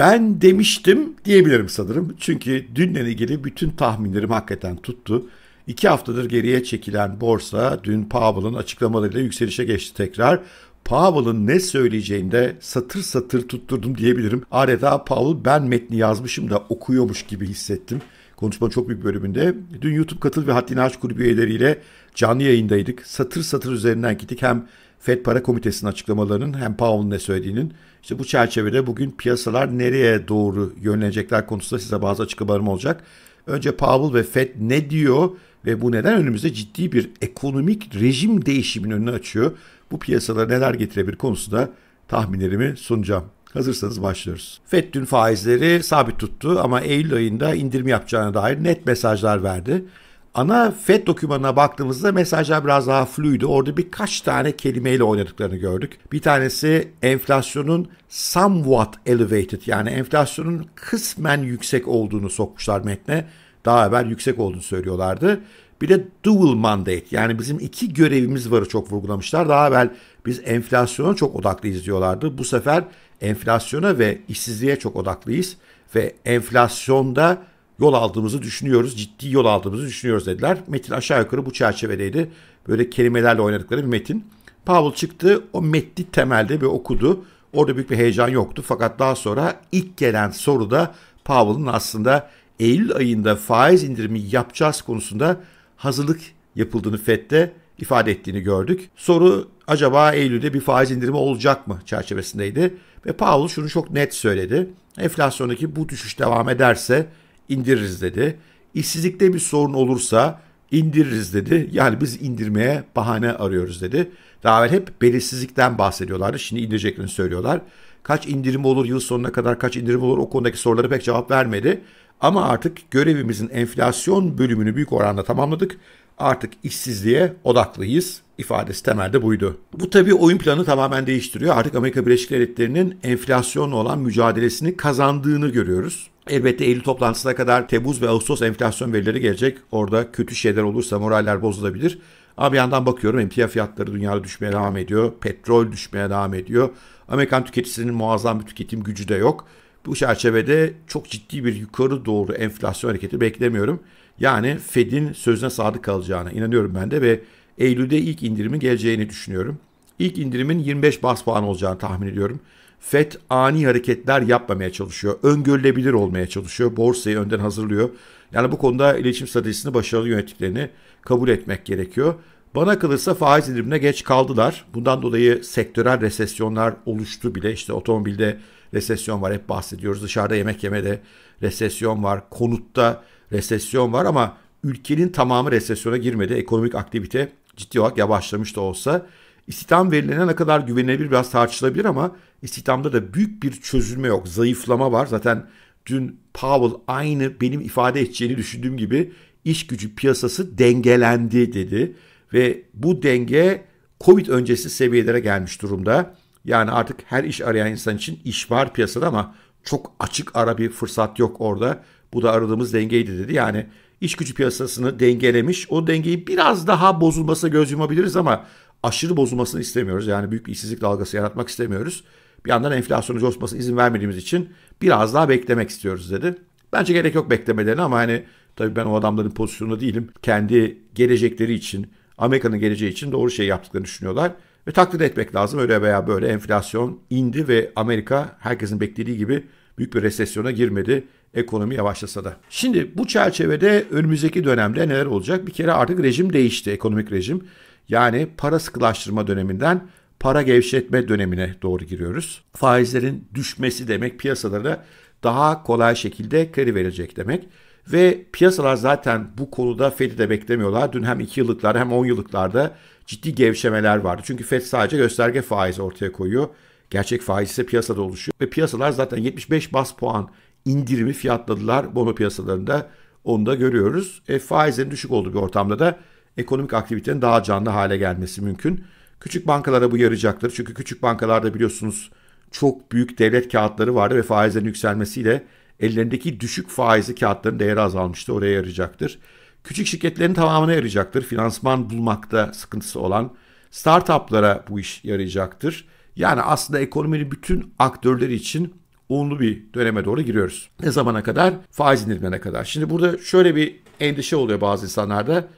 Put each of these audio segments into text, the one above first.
Ben demiştim diyebilirim sanırım. Çünkü dünle ilgili bütün tahminlerim hakikaten tuttu. İki haftadır geriye çekilen borsa dün Powell'ın açıklamalarıyla yükselişe geçti tekrar. Powell'ın ne söyleyeceğinde satır satır tutturdum diyebilirim. Adeta Powell ben metni yazmışım da okuyormuş gibi hissettim. Konuşmanın çok büyük bölümünde. Dün YouTube katıl ve haddini aç kulübü üyeleriyle canlı yayındaydık. Satır satır üzerinden gittik. Hem FED Para Komitesi'nin açıklamalarının hem Powell'ın ne söylediğinin işte bu çerçevede bugün piyasalar nereye doğru yönlenecekler konusunda size bazı açıklamalarım olacak. Önce Powell ve FED ne diyor ve bu neden önümüzde ciddi bir ekonomik rejim değişimin önünü açıyor. Bu piyasalara neler getirebilir konusunda tahminlerimi sunacağım. Hazırsanız başlıyoruz. FED dün faizleri sabit tuttu ama Eylül ayında indirim yapacağına dair net mesajlar verdi. Ana FED dokümanına baktığımızda mesajlar biraz daha fluydu. Orada birkaç tane kelimeyle oynadıklarını gördük. Bir tanesi enflasyonun somewhat elevated yani enflasyonun kısmen yüksek olduğunu sokmuşlar metne. Daha evvel yüksek olduğunu söylüyorlardı. Bir de dual mandate yani bizim iki görevimiz varı çok vurgulamışlar. Daha evvel biz enflasyona çok odaklıyız diyorlardı. Bu sefer enflasyona ve işsizliğe çok odaklıyız ve enflasyonda yol aldığımızı düşünüyoruz. Ciddi yol aldığımızı düşünüyoruz dediler. Metin aşağı yukarı bu çerçevedeydi. Böyle kelimelerle oynadıkları bir metin. Pavel çıktı. O metni temelde bir okudu. Orada büyük bir heyecan yoktu. Fakat daha sonra ilk gelen soru da Powell'ın aslında Eylül ayında faiz indirimi yapacağız konusunda hazırlık yapıldığını FED'de ifade ettiğini gördük. Soru acaba Eylül'de bir faiz indirimi olacak mı çerçevesindeydi. Ve Powell şunu çok net söyledi. Enflasyondaki bu düşüş devam ederse indiririz dedi. İşsizlikte bir sorun olursa indiririz dedi. Yani biz indirmeye bahane arıyoruz dedi. Daha evvel hep belirsizlikten bahsediyorlardı. Şimdi indireceklerini söylüyorlar. Kaç indirim olur, yıl sonuna kadar kaç indirim olur o konudaki soruları pek cevap vermedi. Ama artık görevimizin enflasyon bölümünü büyük oranda tamamladık artık işsizliğe odaklıyız ifadesi temelde buydu. Bu tabii oyun planı tamamen değiştiriyor. Artık Amerika Birleşik Devletleri'nin enflasyonla olan mücadelesini kazandığını görüyoruz. Elbette Eylül toplantısına kadar Temmuz ve Ağustos enflasyon verileri gelecek. Orada kötü şeyler olursa moraller bozulabilir. Ama bir yandan bakıyorum emtia fiyatları dünyada düşmeye devam ediyor. Petrol düşmeye devam ediyor. Amerikan tüketicisinin muazzam bir tüketim gücü de yok. Bu çerçevede çok ciddi bir yukarı doğru enflasyon hareketi beklemiyorum. Yani Fed'in sözüne sadık kalacağına inanıyorum ben de ve Eylül'de ilk indirimin geleceğini düşünüyorum. İlk indirimin 25 bas puan olacağını tahmin ediyorum. FED ani hareketler yapmamaya çalışıyor. Öngörülebilir olmaya çalışıyor. Borsayı önden hazırlıyor. Yani bu konuda iletişim stratejisini başarılı yönettiklerini kabul etmek gerekiyor. Bana kalırsa faiz indirimine geç kaldılar. Bundan dolayı sektörel resesyonlar oluştu bile. İşte otomobilde resesyon var hep bahsediyoruz. Dışarıda yemek yemede resesyon var. Konutta resesyon var ama ülkenin tamamı resesyona girmedi. Ekonomik aktivite ciddi olarak yavaşlamış da olsa. İstihdam verilerine ne kadar güvenilebilir biraz tartışılabilir ama istihdamda da büyük bir çözülme yok. Zayıflama var. Zaten dün Powell aynı benim ifade edeceğini düşündüğüm gibi iş gücü piyasası dengelendi dedi. Ve bu denge Covid öncesi seviyelere gelmiş durumda. Yani artık her iş arayan insan için iş var piyasada ama çok açık ara bir fırsat yok orada. Bu da aradığımız dengeydi dedi. Yani iş gücü piyasasını dengelemiş. O dengeyi biraz daha bozulmasına göz yumabiliriz ama aşırı bozulmasını istemiyoruz. Yani büyük bir işsizlik dalgası yaratmak istemiyoruz. Bir yandan enflasyonu coşmasına izin vermediğimiz için biraz daha beklemek istiyoruz dedi. Bence gerek yok beklemelerine ama hani tabii ben o adamların pozisyonunda değilim. Kendi gelecekleri için, Amerika'nın geleceği için doğru şey yaptıklarını düşünüyorlar. Ve takdir etmek lazım öyle veya böyle enflasyon indi ve Amerika herkesin beklediği gibi büyük bir resesyona girmedi ekonomi yavaşlasa da. Şimdi bu çerçevede önümüzdeki dönemde neler olacak? Bir kere artık rejim değişti, ekonomik rejim. Yani para sıkılaştırma döneminden para gevşetme dönemine doğru giriyoruz. Faizlerin düşmesi demek piyasalara daha kolay şekilde kredi verecek demek. Ve piyasalar zaten bu konuda Fed'i de beklemiyorlar. Dün hem 2 yıllıklar hem 10 yıllıklarda ciddi gevşemeler vardı. Çünkü Fed sadece gösterge faizi ortaya koyuyor. Gerçek faiz ise piyasada oluşuyor ve piyasalar zaten 75 bas puan indirimi fiyatladılar bono piyasalarında. Onu da görüyoruz. E, faizlerin düşük olduğu bir ortamda da ekonomik aktivitenin daha canlı hale gelmesi mümkün. Küçük bankalara bu yarayacaktır. Çünkü küçük bankalarda biliyorsunuz çok büyük devlet kağıtları vardı ve faizlerin yükselmesiyle ellerindeki düşük faizli kağıtların değeri azalmıştı. Oraya yarayacaktır. Küçük şirketlerin tamamına yarayacaktır. Finansman bulmakta sıkıntısı olan startuplara bu iş yarayacaktır. Yani aslında ekonominin bütün aktörleri için olumlu bir döneme doğru giriyoruz. Ne zamana kadar? Faiz indirmene kadar. Şimdi burada şöyle bir endişe oluyor bazı insanlarda.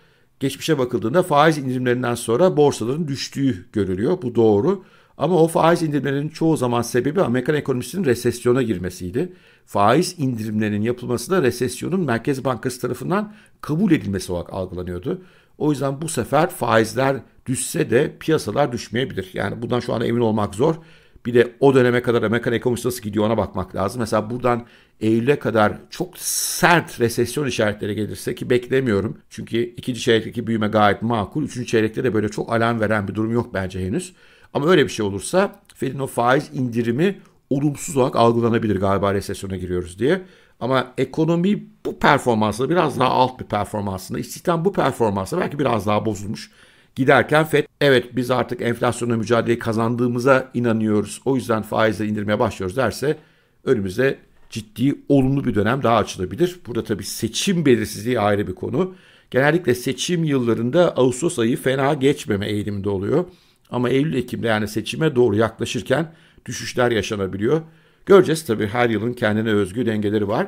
Geçmişe bakıldığında faiz indirimlerinden sonra borsaların düştüğü görülüyor. Bu doğru. Ama o faiz indirimlerinin çoğu zaman sebebi Amerikan ekonomisinin resesyona girmesiydi. Faiz indirimlerinin yapılması da resesyonun Merkez Bankası tarafından kabul edilmesi olarak algılanıyordu. O yüzden bu sefer faizler düşse de piyasalar düşmeyebilir. Yani bundan şu anda emin olmak zor. Bir de o döneme kadar Amerikan ekonomisi nasıl gidiyor ona bakmak lazım. Mesela buradan Eylül'e kadar çok sert resesyon işaretleri gelirse ki beklemiyorum. Çünkü ikinci çeyrekteki büyüme gayet makul. Üçüncü çeyrekte de böyle çok alarm veren bir durum yok bence henüz. Ama öyle bir şey olursa Fed'in o faiz indirimi olumsuz olarak algılanabilir galiba resesyona giriyoruz diye. Ama ekonomi bu performansla biraz daha alt bir performansında, istihdam bu performansla belki biraz daha bozulmuş. Giderken FED evet biz artık enflasyonla mücadele kazandığımıza inanıyoruz. O yüzden faizleri indirmeye başlıyoruz derse önümüze ciddi olumlu bir dönem daha açılabilir. Burada tabii seçim belirsizliği ayrı bir konu. Genellikle seçim yıllarında Ağustos ayı fena geçmeme eğiliminde oluyor. Ama Eylül-Ekim'de yani seçime doğru yaklaşırken düşüşler yaşanabiliyor. Göreceğiz tabii her yılın kendine özgü dengeleri var.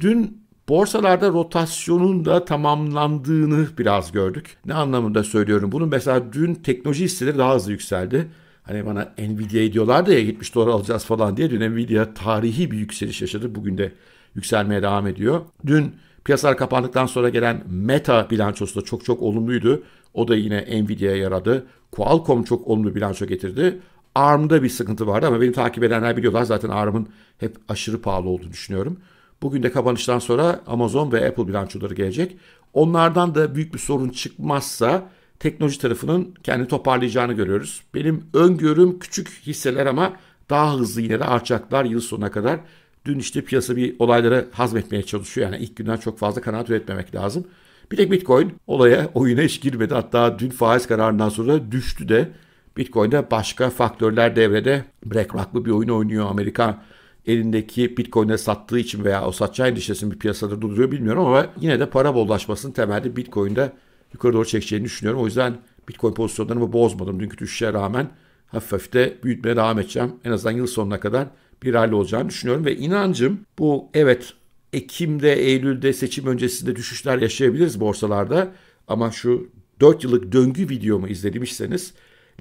Dün borsalarda rotasyonun da tamamlandığını biraz gördük. Ne anlamında söylüyorum? Bunu mesela dün teknoloji hisseleri daha hızlı yükseldi. Hani bana Nvidia diyorlardı ya 70 dolar alacağız falan diye. Dün Nvidia tarihi bir yükseliş yaşadı. Bugün de yükselmeye devam ediyor. Dün piyasalar kapandıktan sonra gelen Meta bilançosu da çok çok olumluydu. O da yine Nvidia'ya yaradı. Qualcomm çok olumlu bilanço getirdi. ARM'da bir sıkıntı vardı ama beni takip edenler biliyorlar zaten ARM'ın hep aşırı pahalı olduğunu düşünüyorum. Bugün de kapanıştan sonra Amazon ve Apple bilançoları gelecek. Onlardan da büyük bir sorun çıkmazsa teknoloji tarafının kendi toparlayacağını görüyoruz. Benim öngörüm küçük hisseler ama daha hızlı yine de artacaklar yıl sonuna kadar. Dün işte piyasa bir olaylara hazmetmeye çalışıyor. Yani ilk günden çok fazla kanaat üretmemek lazım. Bir tek Bitcoin olaya oyuna hiç girmedi. Hatta dün faiz kararından sonra düştü de Bitcoin'de başka faktörler devrede. BlackRock'lı bir oyun oynuyor Amerika. Elindeki Bitcoin'e sattığı için veya o satacağı endişesini bir piyasada duruyor bilmiyorum ama yine de para bollaşmasının temelde Bitcoin'de yukarı doğru çekeceğini düşünüyorum. O yüzden Bitcoin pozisyonlarımı bozmadım dünkü düşüşe rağmen. Hafif hafif de büyütmeye devam edeceğim. En azından yıl sonuna kadar bir halde olacağını düşünüyorum. Ve inancım bu evet Ekim'de, Eylül'de, seçim öncesinde düşüşler yaşayabiliriz borsalarda. Ama şu 4 yıllık döngü videomu izlemişseniz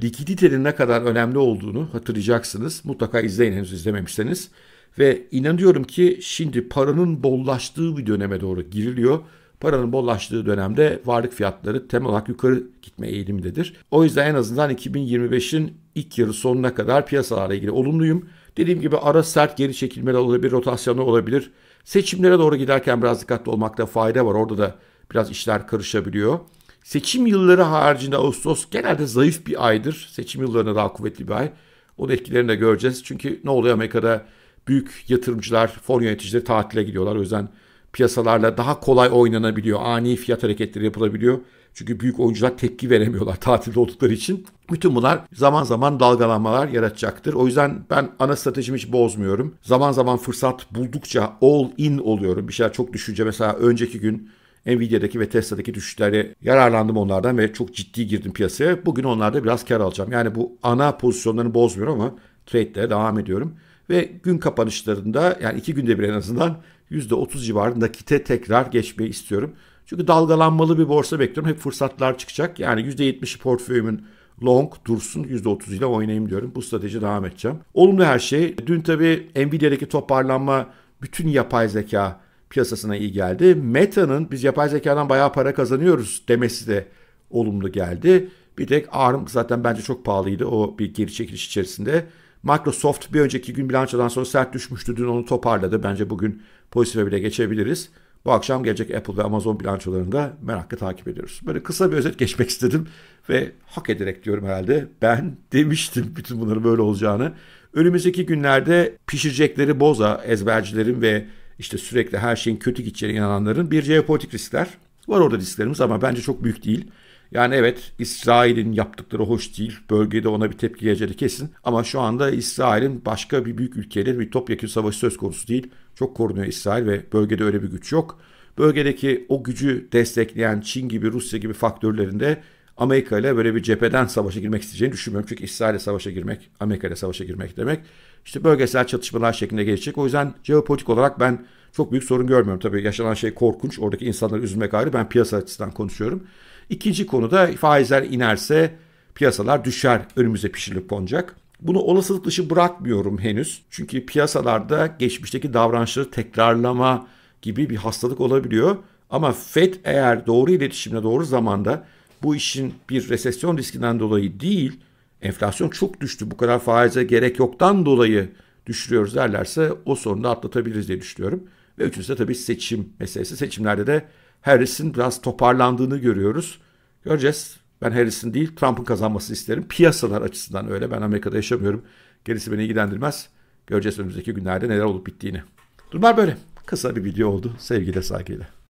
likiditenin ne kadar önemli olduğunu hatırlayacaksınız. Mutlaka izleyin henüz izlememişseniz. Ve inanıyorum ki şimdi paranın bollaştığı bir döneme doğru giriliyor. Paranın bollaştığı dönemde varlık fiyatları temel olarak yukarı gitme eğilimindedir. O yüzden en azından 2025'in ilk yarı sonuna kadar piyasalarla ilgili olumluyum. Dediğim gibi ara sert geri çekilmeler olabilir, rotasyonu olabilir. Seçimlere doğru giderken biraz dikkatli olmakta fayda var. Orada da biraz işler karışabiliyor. Seçim yılları haricinde Ağustos genelde zayıf bir aydır. Seçim yıllarına daha kuvvetli bir ay. Onun etkilerini de göreceğiz. Çünkü ne oluyor Amerika'da büyük yatırımcılar, fon yöneticileri tatile gidiyorlar. O yüzden piyasalarla daha kolay oynanabiliyor. Ani fiyat hareketleri yapılabiliyor. Çünkü büyük oyuncular tepki veremiyorlar tatilde oldukları için. Bütün bunlar zaman zaman dalgalanmalar yaratacaktır. O yüzden ben ana stratejimi hiç bozmuyorum. Zaman zaman fırsat buldukça all in oluyorum. Bir şeyler çok düşünce mesela önceki gün Nvidia'daki ve Tesla'daki düşüşlere yararlandım onlardan ve çok ciddi girdim piyasaya. Bugün onlarda biraz kar alacağım. Yani bu ana pozisyonlarını bozmuyorum ama trade'lere devam ediyorum. Ve gün kapanışlarında yani iki günde bir en azından %30 civarı nakite tekrar geçmeyi istiyorum. Çünkü dalgalanmalı bir borsa bekliyorum. Hep fırsatlar çıkacak. Yani %70'i portföyümün long dursun %30 ile oynayayım diyorum. Bu strateji devam edeceğim. Olumlu her şey. Dün tabii Nvidia'daki toparlanma bütün yapay zeka piyasasına iyi geldi. Meta'nın biz yapay zekadan bayağı para kazanıyoruz demesi de olumlu geldi. Bir tek ARM zaten bence çok pahalıydı o bir geri çekiliş içerisinde. Microsoft bir önceki gün bilançodan sonra sert düşmüştü. Dün onu toparladı. Bence bugün pozitife bile geçebiliriz. Bu akşam gelecek Apple ve Amazon bilançolarını da merakla takip ediyoruz. Böyle kısa bir özet geçmek istedim ve hak ederek diyorum herhalde ben demiştim bütün bunların böyle olacağını. Önümüzdeki günlerde pişirecekleri boza ezbercilerin ve işte sürekli her şeyin kötü gideceğine inananların bir jeopolitik riskler. Var orada risklerimiz ama bence çok büyük değil. Yani evet İsrail'in yaptıkları hoş değil. Bölgede ona bir tepki geleceği kesin. Ama şu anda İsrail'in başka bir büyük ülkeyle bir topyekun savaşı söz konusu değil. Çok korunuyor İsrail ve bölgede öyle bir güç yok. Bölgedeki o gücü destekleyen Çin gibi Rusya gibi faktörlerinde Amerika ile böyle bir cepheden savaşa girmek isteyeceğini düşünmüyorum. Çünkü İsrail ile savaşa girmek, Amerika ile savaşa girmek demek. İşte bölgesel çatışmalar şeklinde gelecek. O yüzden jeopolitik olarak ben çok büyük sorun görmüyorum. Tabii yaşanan şey korkunç. Oradaki insanları üzmek ayrı. Ben piyasa açısından konuşuyorum. İkinci konuda faizler inerse piyasalar düşer. Önümüze pişirilip konacak. Bunu olasılık dışı bırakmıyorum henüz. Çünkü piyasalarda geçmişteki davranışları tekrarlama gibi bir hastalık olabiliyor. Ama FED eğer doğru iletişimle doğru zamanda bu işin bir resesyon riskinden dolayı değil, enflasyon çok düştü bu kadar faize gerek yoktan dolayı düşürüyoruz derlerse o sorunu da atlatabiliriz diye düşünüyorum. Ve üçüncüsü de tabii seçim meselesi. Seçimlerde de Harris'in biraz toparlandığını görüyoruz. Göreceğiz. Ben Harris'in değil Trump'ın kazanmasını isterim. Piyasalar açısından öyle. Ben Amerika'da yaşamıyorum. Gerisi beni ilgilendirmez. Göreceğiz önümüzdeki günlerde neler olup bittiğini. Durumlar böyle. Kısa bir video oldu. Sevgiyle saygıyla.